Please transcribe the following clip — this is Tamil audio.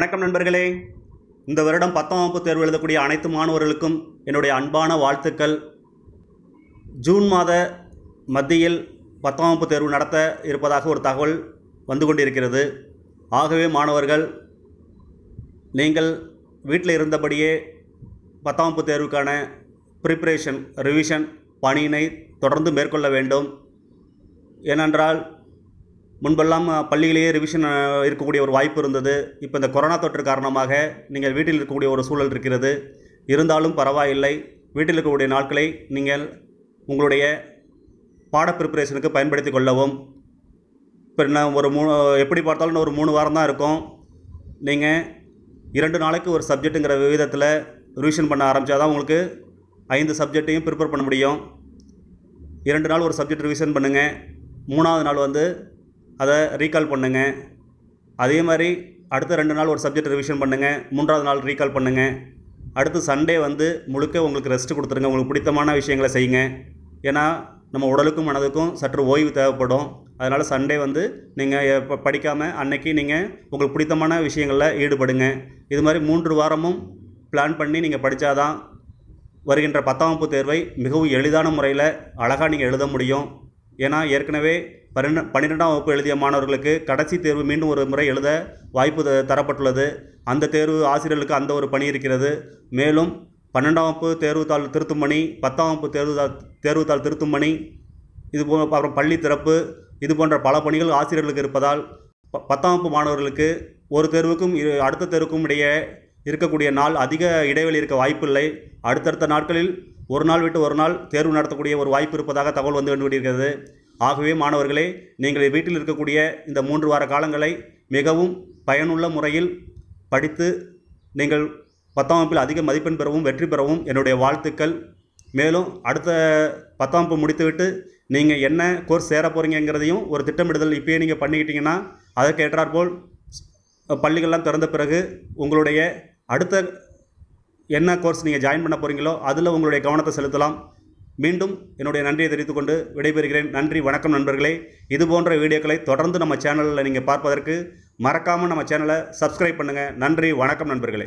வணக்கம் நண்பர்களே இந்த வருடம் பத்தாம் வகுப்பு தேர்வு எழுதக்கூடிய அனைத்து மாணவர்களுக்கும் என்னுடைய அன்பான வாழ்த்துக்கள் ஜூன் மாத மத்தியில் பத்தாம் வகுப்பு தேர்வு நடத்த இருப்பதாக ஒரு தகவல் வந்து கொண்டிருக்கிறது ஆகவே மாணவர்கள் நீங்கள் வீட்டில் இருந்தபடியே பத்தாம் வகுப்பு தேர்வுக்கான ப்ரிப்ரேஷன் ரிவிஷன் பணியினை தொடர்ந்து மேற்கொள்ள வேண்டும் ஏனென்றால் முன்பெல்லாம் பள்ளியிலேயே ரிவிஷன் இருக்கக்கூடிய ஒரு வாய்ப்பு இருந்தது இப்போ இந்த கொரோனா தொற்று காரணமாக நீங்கள் வீட்டில் இருக்கக்கூடிய ஒரு சூழல் இருக்கிறது இருந்தாலும் பரவாயில்லை வீட்டில் இருக்கக்கூடிய நாட்களை நீங்கள் உங்களுடைய பாட ப்ரிப்பரேஷனுக்கு பயன்படுத்தி கொள்ளவும் இப்போ என்ன ஒரு மூணு எப்படி பார்த்தாலும் ஒரு மூணு வாரம் தான் இருக்கும் நீங்கள் இரண்டு நாளைக்கு ஒரு சப்ஜெக்ட்டுங்கிற விதத்தில் ரிவிஷன் பண்ண ஆரம்பித்தால் தான் உங்களுக்கு ஐந்து சப்ஜெக்டையும் ப்ரிப்பேர் பண்ண முடியும் இரண்டு நாள் ஒரு சப்ஜெக்ட் ரிவிஷன் பண்ணுங்கள் மூணாவது நாள் வந்து அதை ரீகால் பண்ணுங்கள் அதே மாதிரி அடுத்த ரெண்டு நாள் ஒரு சப்ஜெக்ட் ரிவிஷன் பண்ணுங்கள் மூன்றாவது நாள் ரீகால் பண்ணுங்கள் அடுத்து சண்டே வந்து முழுக்க உங்களுக்கு ரெஸ்ட் கொடுத்துருங்க உங்களுக்கு பிடித்தமான விஷயங்களை செய்யுங்க ஏன்னா நம்ம உடலுக்கும் மனதுக்கும் சற்று ஓய்வு தேவைப்படும் அதனால் சண்டே வந்து நீங்கள் இப்போ படிக்காமல் அன்னைக்கு நீங்கள் உங்களுக்கு பிடித்தமான விஷயங்களில் ஈடுபடுங்க இது மாதிரி மூன்று வாரமும் பிளான் பண்ணி நீங்கள் படித்தாதான் வருகின்ற பத்தாம் வகுப்பு தேர்வை மிகவும் எளிதான முறையில் அழகாக நீங்கள் எழுத முடியும் ஏன்னா ஏற்கனவே பன்னெண்டு பன்னிரெண்டாம் வகுப்பு எழுதிய மாணவர்களுக்கு கடைசி தேர்வு மீண்டும் ஒரு முறை எழுத வாய்ப்பு தரப்பட்டுள்ளது அந்த தேர்வு ஆசிரியர்களுக்கு அந்த ஒரு பணி இருக்கிறது மேலும் பன்னெண்டாம் வகுப்பு தேர்வுத்தாள் திருத்தும் பணி பத்தாம் வகுப்பு தேர்வு தேர்வு தேர்வுத்தாள் திருத்தும் பணி இது போ அப்புறம் பள்ளி திறப்பு இது போன்ற பல பணிகள் ஆசிரியர்களுக்கு இருப்பதால் ப பத்தாம் வகுப்பு மாணவர்களுக்கு ஒரு தேர்வுக்கும் அடுத்த தேர்வுக்கும் இடையே இருக்கக்கூடிய நாள் அதிக இடைவெளி இருக்க வாய்ப்பில்லை அடுத்தடுத்த நாட்களில் ஒரு நாள் விட்டு ஒரு நாள் தேர்வு நடத்தக்கூடிய ஒரு வாய்ப்பு இருப்பதாக தகவல் வந்து கொண்டிருக்கிறது ஆகவே மாணவர்களே நீங்கள் வீட்டில் இருக்கக்கூடிய இந்த மூன்று வார காலங்களை மிகவும் பயனுள்ள முறையில் படித்து நீங்கள் பத்தாம் வகுப்பில் அதிக மதிப்பெண் பெறவும் வெற்றி பெறவும் என்னுடைய வாழ்த்துக்கள் மேலும் அடுத்த பத்தாம் வகுப்பு முடித்துவிட்டு நீங்கள் என்ன கோர்ஸ் சேர போகிறீங்கிறதையும் ஒரு திட்டமிடுதல் இப்போயே நீங்கள் பண்ணிக்கிட்டிங்கன்னா அதற்கு பள்ளிகள்லாம் திறந்த பிறகு உங்களுடைய அடுத்த என்ன கோர்ஸ் நீங்கள் ஜாயின் பண்ண போகிறீங்களோ அதில் உங்களுடைய கவனத்தை செலுத்தலாம் மீண்டும் என்னுடைய நன்றியை தெரிவித்துக்கொண்டு விடைபெறுகிறேன் நன்றி வணக்கம் நண்பர்களே இது போன்ற வீடியோக்களை தொடர்ந்து நம்ம சேனலில் நீங்கள் பார்ப்பதற்கு மறக்காமல் நம்ம சேனலை சப்ஸ்கிரைப் பண்ணுங்கள் நன்றி வணக்கம் நண்பர்களே